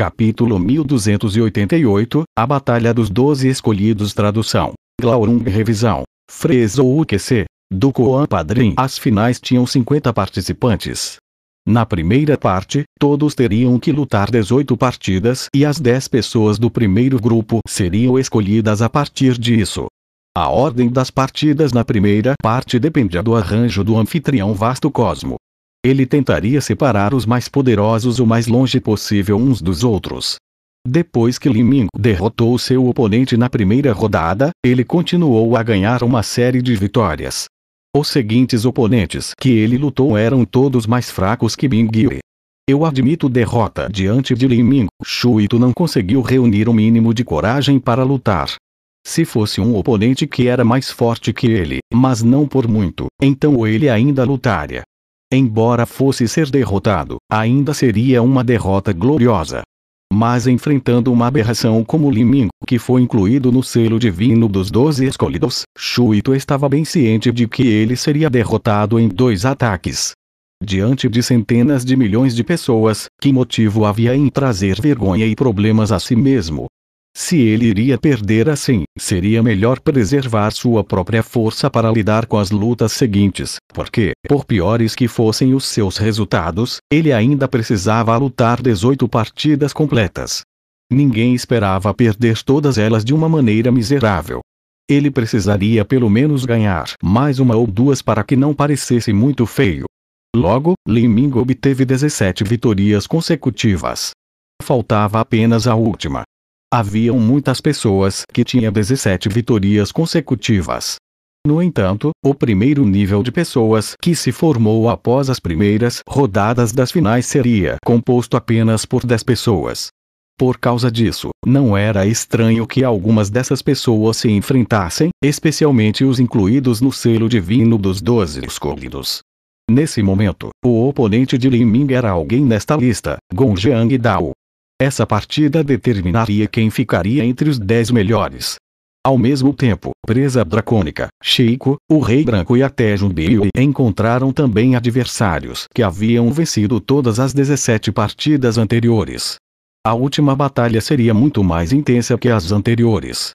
Capítulo 1288, A Batalha dos Doze Escolhidos Tradução. Glaurung Revisão. Freso UQC. Do Coan Padrim. As finais tinham 50 participantes. Na primeira parte, todos teriam que lutar 18 partidas e as 10 pessoas do primeiro grupo seriam escolhidas a partir disso. A ordem das partidas na primeira parte dependia do arranjo do anfitrião Vasto Cosmo. Ele tentaria separar os mais poderosos o mais longe possível uns dos outros. Depois que Li Ming derrotou seu oponente na primeira rodada, ele continuou a ganhar uma série de vitórias. Os seguintes oponentes que ele lutou eram todos mais fracos que Ming Yue. Eu admito derrota diante de Lin Ming. Shuito não conseguiu reunir o um mínimo de coragem para lutar. Se fosse um oponente que era mais forte que ele, mas não por muito, então ele ainda lutaria. Embora fosse ser derrotado, ainda seria uma derrota gloriosa. Mas enfrentando uma aberração como Liming, que foi incluído no selo divino dos Doze Escolhidos, Shuito estava bem ciente de que ele seria derrotado em dois ataques. Diante de centenas de milhões de pessoas, que motivo havia em trazer vergonha e problemas a si mesmo? Se ele iria perder assim, seria melhor preservar sua própria força para lidar com as lutas seguintes, porque, por piores que fossem os seus resultados, ele ainda precisava lutar 18 partidas completas. Ninguém esperava perder todas elas de uma maneira miserável. Ele precisaria pelo menos ganhar mais uma ou duas para que não parecesse muito feio. Logo, Liming obteve 17 vitórias consecutivas. Faltava apenas a última, Haviam muitas pessoas que tinham 17 vitórias consecutivas. No entanto, o primeiro nível de pessoas que se formou após as primeiras rodadas das finais seria composto apenas por 10 pessoas. Por causa disso, não era estranho que algumas dessas pessoas se enfrentassem, especialmente os incluídos no selo divino dos doze escolhidos. Nesse momento, o oponente de Li Ming era alguém nesta lista, Gong Jiang Dao. Essa partida determinaria quem ficaria entre os dez melhores. Ao mesmo tempo, presa dracônica, Chico, o Rei Branco e até Jumbio encontraram também adversários que haviam vencido todas as 17 partidas anteriores. A última batalha seria muito mais intensa que as anteriores.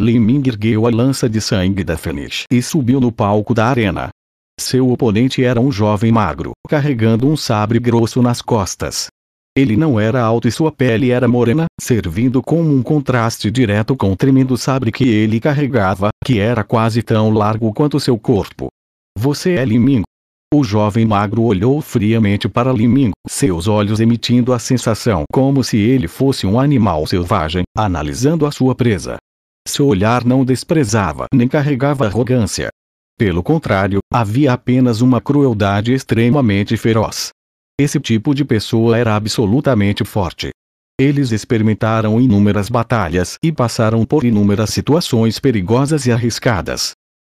Liming ergueu a lança de sangue da Fênix e subiu no palco da arena. Seu oponente era um jovem magro, carregando um sabre grosso nas costas. Ele não era alto e sua pele era morena, servindo como um contraste direto com o tremendo sabre que ele carregava, que era quase tão largo quanto seu corpo. Você é Limingo. O jovem magro olhou friamente para Limingo, seus olhos emitindo a sensação como se ele fosse um animal selvagem, analisando a sua presa. Seu olhar não desprezava nem carregava arrogância. Pelo contrário, havia apenas uma crueldade extremamente feroz. Esse tipo de pessoa era absolutamente forte. Eles experimentaram inúmeras batalhas e passaram por inúmeras situações perigosas e arriscadas.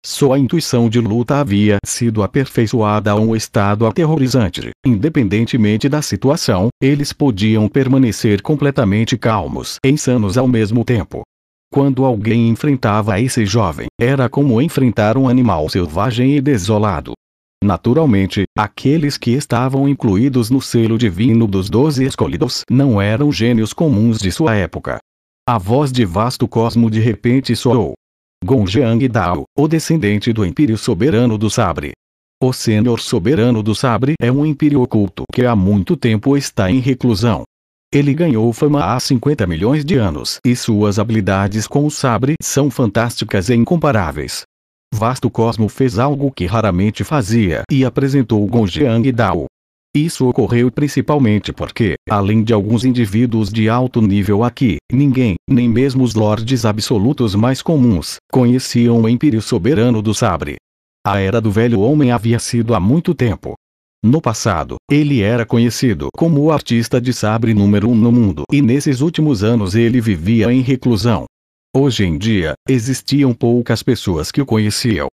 Sua intuição de luta havia sido aperfeiçoada a um estado aterrorizante. Independentemente da situação, eles podiam permanecer completamente calmos e insanos ao mesmo tempo. Quando alguém enfrentava esse jovem, era como enfrentar um animal selvagem e desolado. Naturalmente, aqueles que estavam incluídos no selo divino dos doze escolhidos não eram gênios comuns de sua época. A voz de vasto cosmo de repente soou. Gongjiang Dao, o descendente do Império Soberano do Sabre. O Senhor Soberano do Sabre é um império oculto que há muito tempo está em reclusão. Ele ganhou fama há 50 milhões de anos e suas habilidades com o sabre são fantásticas e incomparáveis. Vasto Cosmo fez algo que raramente fazia e apresentou Gongjiang Dao. Isso ocorreu principalmente porque, além de alguns indivíduos de alto nível aqui, ninguém, nem mesmo os lordes absolutos mais comuns, conheciam o Império Soberano do Sabre. A Era do Velho Homem havia sido há muito tempo. No passado, ele era conhecido como o artista de sabre número um no mundo e nesses últimos anos ele vivia em reclusão, Hoje em dia, existiam poucas pessoas que o conheciam.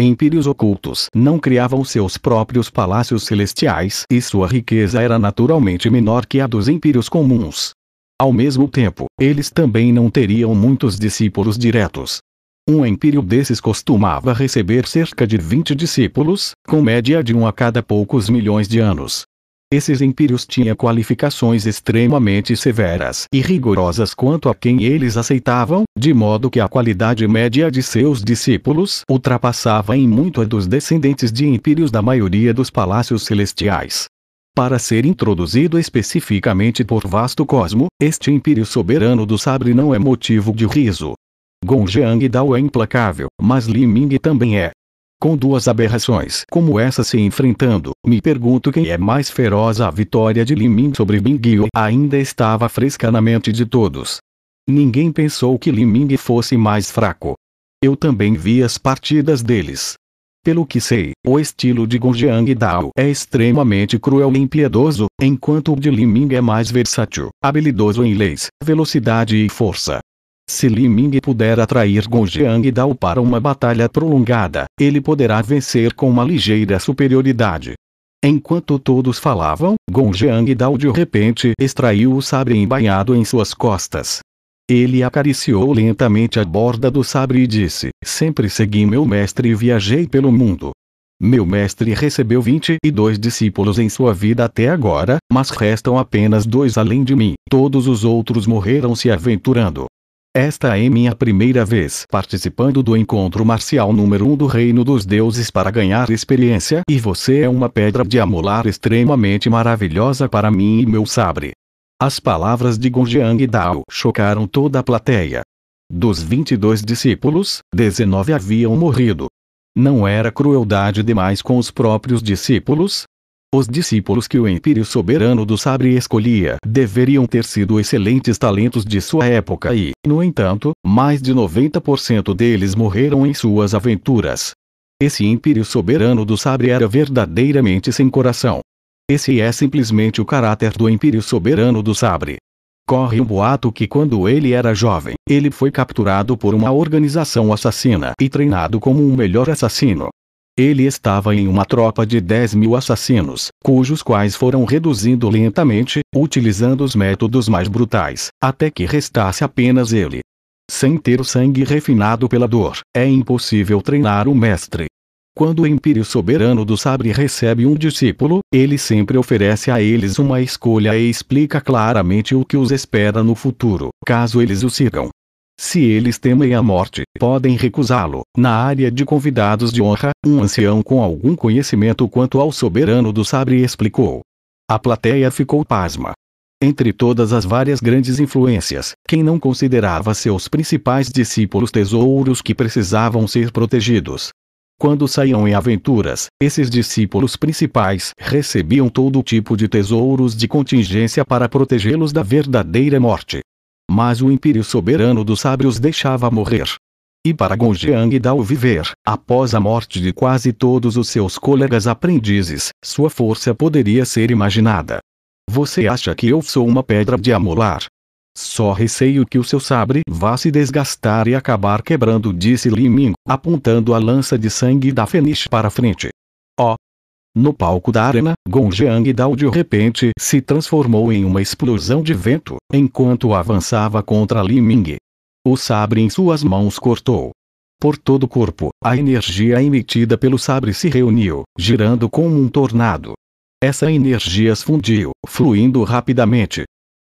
Empírios ocultos não criavam seus próprios palácios celestiais e sua riqueza era naturalmente menor que a dos empírios comuns. Ao mesmo tempo, eles também não teriam muitos discípulos diretos. Um empírio desses costumava receber cerca de 20 discípulos, com média de um a cada poucos milhões de anos. Esses impérios tinham qualificações extremamente severas e rigorosas quanto a quem eles aceitavam, de modo que a qualidade média de seus discípulos ultrapassava em muito a dos descendentes de impérios da maioria dos palácios celestiais. Para ser introduzido especificamente por vasto cosmo, este império soberano do sabre não é motivo de riso. Gongjiang Dao é implacável, mas Li Ming também é com duas aberrações como essa se enfrentando, me pergunto quem é mais feroz. A vitória de Limin sobre Bingyu ainda estava fresca na mente de todos. Ninguém pensou que Liming fosse mais fraco. Eu também vi as partidas deles. Pelo que sei, o estilo de Gongjiang Dao é extremamente cruel e impiedoso, enquanto o de Liming é mais versátil, habilidoso em leis, velocidade e força. Se Li Ming puder atrair Gongjiang Dao para uma batalha prolongada, ele poderá vencer com uma ligeira superioridade. Enquanto todos falavam, Gongjiang Dao de repente extraiu o sabre embainhado em suas costas. Ele acariciou lentamente a borda do sabre e disse, sempre segui meu mestre e viajei pelo mundo. Meu mestre recebeu 22 discípulos em sua vida até agora, mas restam apenas dois além de mim. Todos os outros morreram se aventurando. Esta é minha primeira vez participando do encontro marcial número 1 um do Reino dos Deuses para ganhar experiência e você é uma pedra de amolar extremamente maravilhosa para mim e meu sabre. As palavras de e Dao chocaram toda a plateia. Dos 22 discípulos, 19 haviam morrido. Não era crueldade demais com os próprios discípulos, os discípulos que o Império Soberano do Sabre escolhia deveriam ter sido excelentes talentos de sua época e, no entanto, mais de 90% deles morreram em suas aventuras. Esse Império Soberano do Sabre era verdadeiramente sem coração. Esse é simplesmente o caráter do Império Soberano do Sabre. Corre um boato que quando ele era jovem, ele foi capturado por uma organização assassina e treinado como o um melhor assassino. Ele estava em uma tropa de 10 mil assassinos, cujos quais foram reduzindo lentamente, utilizando os métodos mais brutais, até que restasse apenas ele. Sem ter o sangue refinado pela dor, é impossível treinar o mestre. Quando o império soberano do sabre recebe um discípulo, ele sempre oferece a eles uma escolha e explica claramente o que os espera no futuro, caso eles o sigam. Se eles temem a morte, podem recusá-lo. Na área de convidados de honra, um ancião com algum conhecimento quanto ao soberano do sabre explicou. A plateia ficou pasma. Entre todas as várias grandes influências, quem não considerava seus principais discípulos tesouros que precisavam ser protegidos? Quando saíam em aventuras, esses discípulos principais recebiam todo tipo de tesouros de contingência para protegê-los da verdadeira morte mas o império soberano dos sábios deixava morrer. E para Gongjiang Dao viver, após a morte de quase todos os seus colegas aprendizes, sua força poderia ser imaginada. Você acha que eu sou uma pedra de amolar? Só receio que o seu sabre vá se desgastar e acabar quebrando, disse Li Ming, apontando a lança de sangue da Fenix para frente. Oh, no palco da arena, Gongjiang Dao de repente se transformou em uma explosão de vento, enquanto avançava contra Li Ming. O sabre em suas mãos cortou. Por todo o corpo, a energia emitida pelo sabre se reuniu, girando como um tornado. Essa energia fundiu, fluindo rapidamente.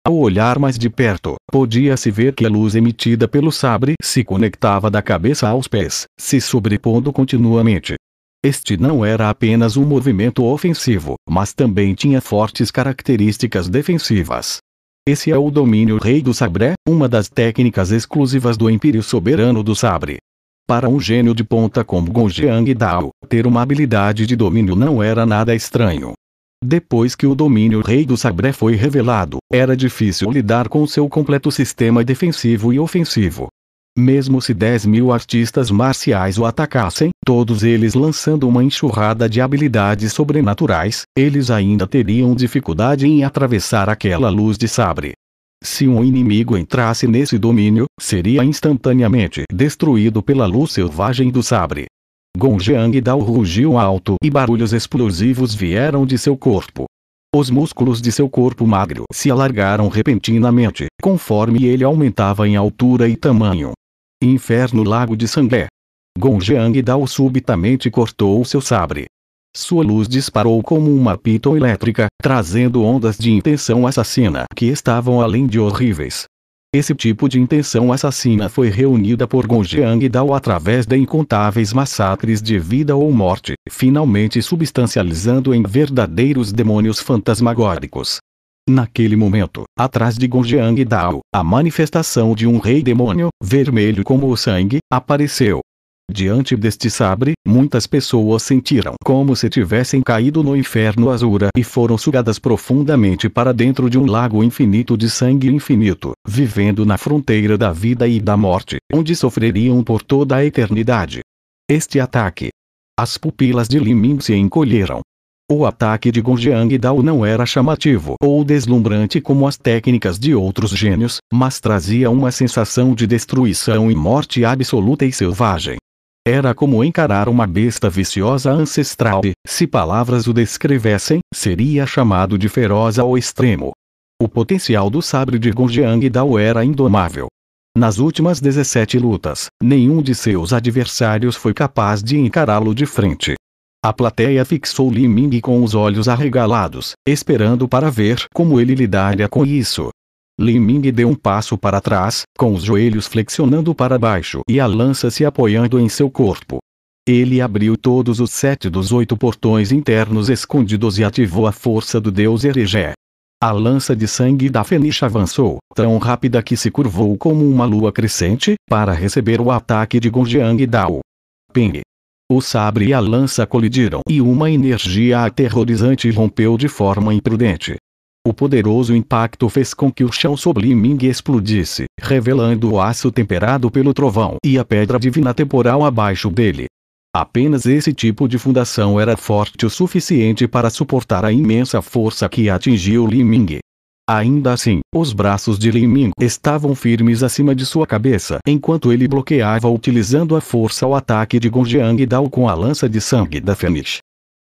Ao olhar mais de perto, podia-se ver que a luz emitida pelo sabre se conectava da cabeça aos pés, se sobrepondo continuamente. Este não era apenas um movimento ofensivo, mas também tinha fortes características defensivas. Esse é o domínio rei do sabré, uma das técnicas exclusivas do Império Soberano do Sabre. Para um gênio de ponta como Gongjiang Dao, ter uma habilidade de domínio não era nada estranho. Depois que o domínio rei do sabré foi revelado, era difícil lidar com seu completo sistema defensivo e ofensivo, mesmo se 10 mil artistas marciais o atacassem, todos eles lançando uma enxurrada de habilidades sobrenaturais, eles ainda teriam dificuldade em atravessar aquela luz de sabre. Se um inimigo entrasse nesse domínio, seria instantaneamente destruído pela luz selvagem do sabre. Gongjiang Dao rugiu alto e barulhos explosivos vieram de seu corpo. Os músculos de seu corpo magro se alargaram repentinamente, conforme ele aumentava em altura e tamanho. Inferno Lago de Sanglé. Gongjiang Dao subitamente cortou seu sabre. Sua luz disparou como uma pita elétrica, trazendo ondas de intenção assassina que estavam além de horríveis. Esse tipo de intenção assassina foi reunida por Gongjiang Dao através de incontáveis massacres de vida ou morte, finalmente substancializando em verdadeiros demônios fantasmagóricos. Naquele momento, atrás de Gongjiang Dao, a manifestação de um rei demônio, vermelho como o sangue, apareceu. Diante deste sabre, muitas pessoas sentiram como se tivessem caído no inferno azura e foram sugadas profundamente para dentro de um lago infinito de sangue infinito, vivendo na fronteira da vida e da morte, onde sofreriam por toda a eternidade. Este ataque. As pupilas de Liming se encolheram, o ataque de Gongjiang Dao não era chamativo ou deslumbrante como as técnicas de outros gênios, mas trazia uma sensação de destruição e morte absoluta e selvagem. Era como encarar uma besta viciosa ancestral e, se palavras o descrevessem, seria chamado de feroz ao extremo. O potencial do sabre de Gongjiang Dao era indomável. Nas últimas 17 lutas, nenhum de seus adversários foi capaz de encará-lo de frente. A plateia fixou Li Ming com os olhos arregalados, esperando para ver como ele lidaria com isso. Li Ming deu um passo para trás, com os joelhos flexionando para baixo e a lança se apoiando em seu corpo. Ele abriu todos os sete dos oito portões internos escondidos e ativou a força do deus Eregé. A lança de sangue da Fenix avançou, tão rápida que se curvou como uma lua crescente, para receber o ataque de Gongjiang Dao. Ping! O sabre e a lança colidiram e uma energia aterrorizante rompeu de forma imprudente. O poderoso impacto fez com que o chão sublime explodisse, revelando o aço temperado pelo trovão e a pedra divina temporal abaixo dele. Apenas esse tipo de fundação era forte o suficiente para suportar a imensa força que atingiu Liming. Ainda assim, os braços de Lin Ming estavam firmes acima de sua cabeça enquanto ele bloqueava utilizando a força o ataque de Gongjiang Dao com a lança de sangue da Fênix.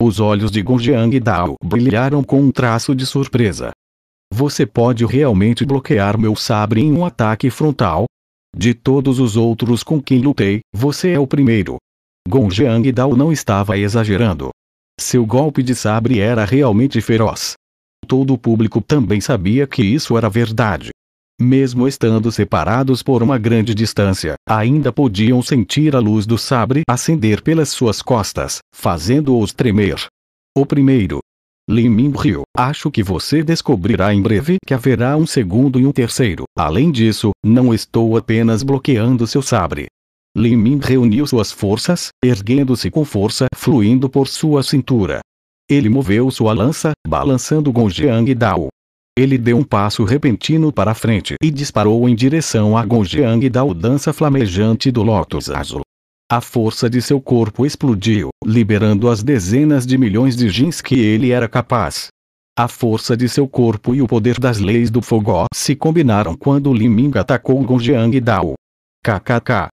Os olhos de Gongjiang Dao brilharam com um traço de surpresa. Você pode realmente bloquear meu sabre em um ataque frontal? De todos os outros com quem lutei, você é o primeiro. Gongjiang Dao não estava exagerando. Seu golpe de sabre era realmente feroz todo o público também sabia que isso era verdade. Mesmo estando separados por uma grande distância, ainda podiam sentir a luz do sabre acender pelas suas costas, fazendo-os tremer. O primeiro. Min riu. Acho que você descobrirá em breve que haverá um segundo e um terceiro. Além disso, não estou apenas bloqueando seu sabre. Min reuniu suas forças, erguendo-se com força, fluindo por sua cintura. Ele moveu sua lança, balançando Gongjiang Dao. Ele deu um passo repentino para frente e disparou em direção a Gongjiang Dao dança flamejante do Lotus Azul. A força de seu corpo explodiu, liberando as dezenas de milhões de jins que ele era capaz. A força de seu corpo e o poder das leis do Fogó se combinaram quando Liming atacou Gongjiang Dao. KKK.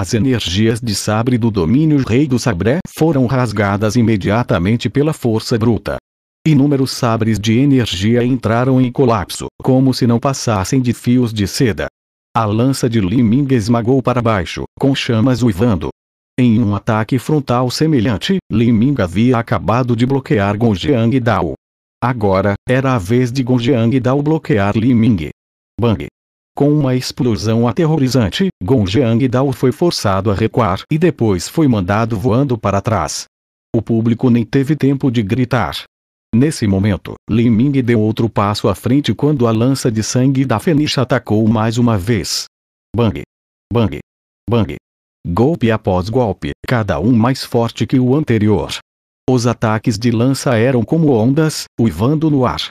As energias de sabre do domínio rei do sabré foram rasgadas imediatamente pela força bruta. Inúmeros sabres de energia entraram em colapso, como se não passassem de fios de seda. A lança de Li Ming esmagou para baixo, com chamas uivando. Em um ataque frontal semelhante, Li Ming havia acabado de bloquear Gongjiang Dao. Agora, era a vez de Gongjiang Dao bloquear Li Ming. Bang! Com uma explosão aterrorizante, Jiang Dao foi forçado a recuar e depois foi mandado voando para trás. O público nem teve tempo de gritar. Nesse momento, Lin Ming deu outro passo à frente quando a lança de sangue da Fenix atacou mais uma vez. Bang! Bang! Bang! Golpe após golpe, cada um mais forte que o anterior. Os ataques de lança eram como ondas, uivando no ar.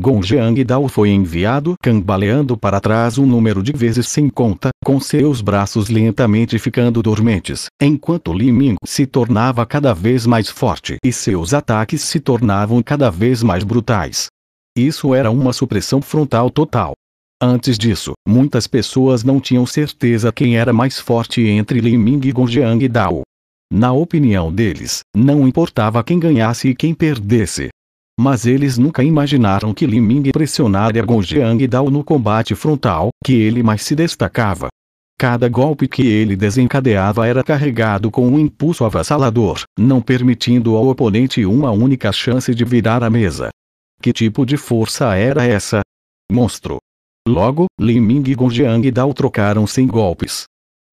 Gongjiang Dao foi enviado cambaleando para trás um número de vezes sem conta, com seus braços lentamente ficando dormentes, enquanto Li Ming se tornava cada vez mais forte e seus ataques se tornavam cada vez mais brutais. Isso era uma supressão frontal total. Antes disso, muitas pessoas não tinham certeza quem era mais forte entre Li Ming e Gongjiang Dao. Na opinião deles, não importava quem ganhasse e quem perdesse, mas eles nunca imaginaram que Li Ming pressionaria Gongjiang Dao no combate frontal, que ele mais se destacava. Cada golpe que ele desencadeava era carregado com um impulso avassalador, não permitindo ao oponente uma única chance de virar a mesa. Que tipo de força era essa? Monstro. Logo, Li Ming e Gongjiang Dao trocaram sem golpes,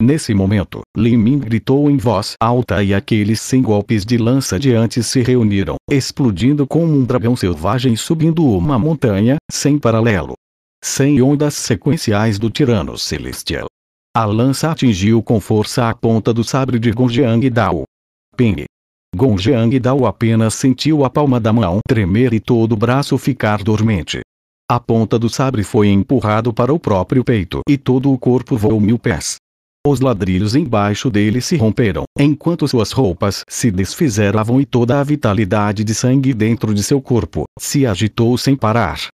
Nesse momento, Lin Min gritou em voz alta e aqueles 100 golpes de lança diante se reuniram, explodindo como um dragão selvagem subindo uma montanha, sem paralelo. Sem ondas sequenciais do tirano celestial. A lança atingiu com força a ponta do sabre de Gongjiang Dao. Ping! Gongjiang Dao apenas sentiu a palma da mão tremer e todo o braço ficar dormente. A ponta do sabre foi empurrado para o próprio peito e todo o corpo voou mil pés. Os ladrilhos embaixo dele se romperam, enquanto suas roupas se desfizeram e toda a vitalidade de sangue dentro de seu corpo se agitou sem parar.